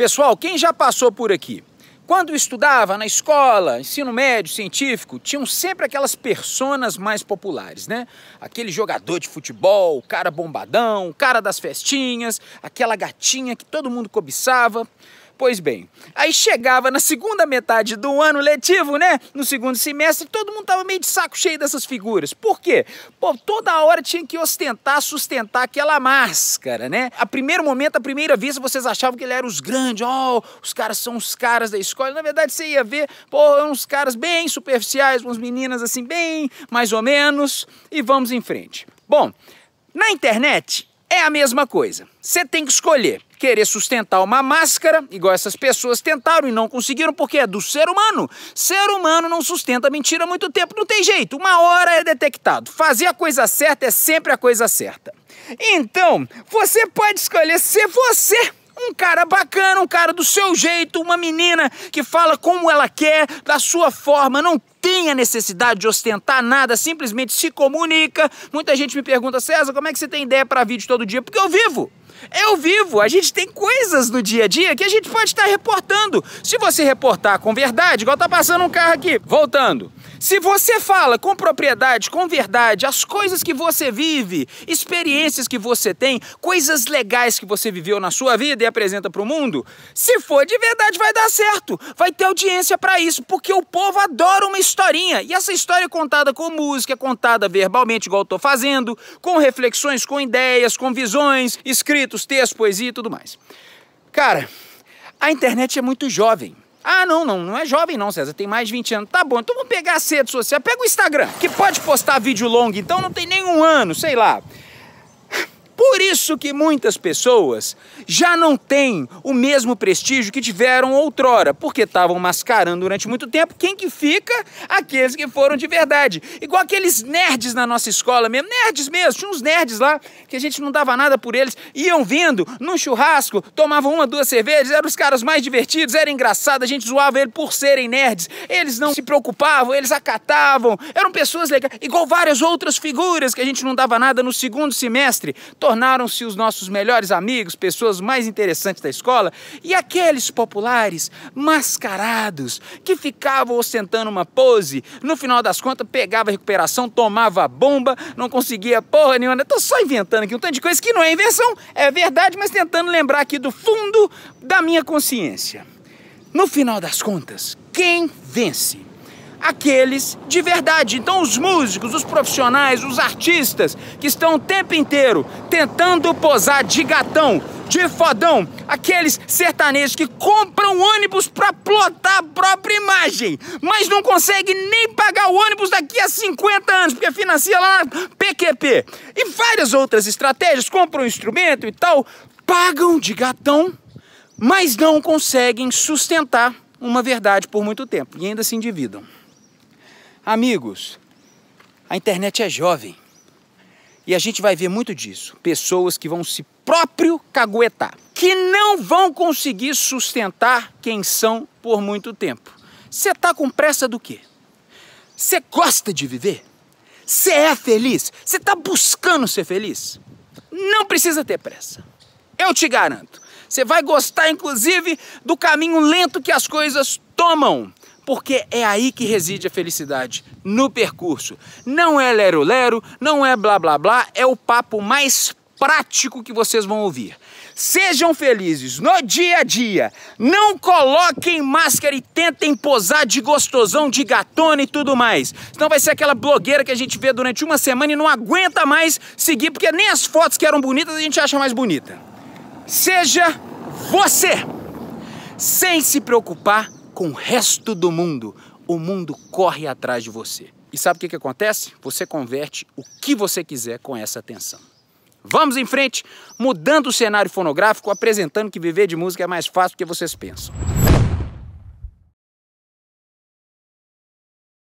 Pessoal, quem já passou por aqui? Quando estudava na escola, ensino médio, científico, tinham sempre aquelas personas mais populares, né? Aquele jogador de futebol, o cara bombadão, o cara das festinhas, aquela gatinha que todo mundo cobiçava. Pois bem, aí chegava na segunda metade do ano letivo, né? No segundo semestre, todo mundo tava meio de saco cheio dessas figuras. Por quê? Pô, toda hora tinha que ostentar, sustentar aquela máscara, né? A primeiro momento, a primeira vista, vocês achavam que ele era os grandes, ó, oh, os caras são os caras da escola. Na verdade, você ia ver, pô, é uns caras bem superficiais, umas meninas assim, bem mais ou menos, e vamos em frente. Bom, na internet é a mesma coisa. Você tem que escolher querer sustentar uma máscara, igual essas pessoas tentaram e não conseguiram, porque é do ser humano. Ser humano não sustenta mentira muito tempo, não tem jeito. Uma hora é detectado. Fazer a coisa certa é sempre a coisa certa. Então, você pode escolher ser você um cara bacana, um cara do seu jeito, uma menina que fala como ela quer, da sua forma, não tem a necessidade de ostentar nada, simplesmente se comunica. Muita gente me pergunta, César, como é que você tem ideia para vídeo todo dia? Porque eu vivo. Eu vivo, a gente tem coisas no dia a dia que a gente pode estar reportando. Se você reportar com verdade, igual tá passando um carro aqui, voltando. Se você fala com propriedade, com verdade, as coisas que você vive, experiências que você tem, coisas legais que você viveu na sua vida e apresenta para o mundo, se for de verdade vai dar certo, vai ter audiência para isso, porque o povo adora uma historinha. E essa história é contada com música, é contada verbalmente, igual eu tô fazendo, com reflexões, com ideias, com visões, escritos, textos, poesia e tudo mais. Cara, a internet é muito jovem. Ah, não, não, não é jovem não, César, tem mais de 20 anos. Tá bom, então vamos pegar a rede social, pega o Instagram, que pode postar vídeo longo, então não tem nenhum ano, sei lá. Por isso que muitas pessoas já não têm o mesmo prestígio que tiveram outrora, porque estavam mascarando durante muito tempo. Quem que fica? Aqueles que foram de verdade. Igual aqueles nerds na nossa escola mesmo, nerds mesmo, tinha uns nerds lá que a gente não dava nada por eles, iam vindo num churrasco, tomavam uma, duas cervejas, eram os caras mais divertidos, era engraçado, a gente zoava eles por serem nerds. Eles não se preocupavam, eles acatavam, eram pessoas legais, igual várias outras figuras que a gente não dava nada no segundo semestre tornaram-se os nossos melhores amigos, pessoas mais interessantes da escola, e aqueles populares mascarados que ficavam ostentando uma pose, no final das contas pegava a recuperação, tomava a bomba, não conseguia porra nenhuma. Estou só inventando aqui um tanto de coisa que não é invenção, é verdade, mas tentando lembrar aqui do fundo da minha consciência. No final das contas, quem vence? aqueles de verdade. Então, os músicos, os profissionais, os artistas que estão o tempo inteiro tentando posar de gatão, de fodão, aqueles sertanejos que compram ônibus para plotar a própria imagem, mas não conseguem nem pagar o ônibus daqui a 50 anos, porque financia lá na PQP. E várias outras estratégias, compram um instrumento e tal, pagam de gatão, mas não conseguem sustentar uma verdade por muito tempo e ainda se endividam. Amigos, a internet é jovem e a gente vai ver muito disso. Pessoas que vão se próprio caguetar, que não vão conseguir sustentar quem são por muito tempo. Você tá com pressa do quê? Você gosta de viver? Você é feliz? Você tá buscando ser feliz? Não precisa ter pressa. Eu te garanto. Você vai gostar, inclusive, do caminho lento que as coisas tomam porque é aí que reside a felicidade, no percurso. Não é lero-lero, não é blá blá blá, é o papo mais prático que vocês vão ouvir. Sejam felizes no dia a dia. Não coloquem máscara e tentem posar de gostosão, de gatona e tudo mais. Senão vai ser aquela blogueira que a gente vê durante uma semana e não aguenta mais seguir, porque nem as fotos que eram bonitas a gente acha mais bonita. Seja você, sem se preocupar com o resto do mundo, o mundo corre atrás de você. E sabe o que, que acontece? Você converte o que você quiser com essa atenção. Vamos em frente, mudando o cenário fonográfico, apresentando que viver de música é mais fácil do que vocês pensam.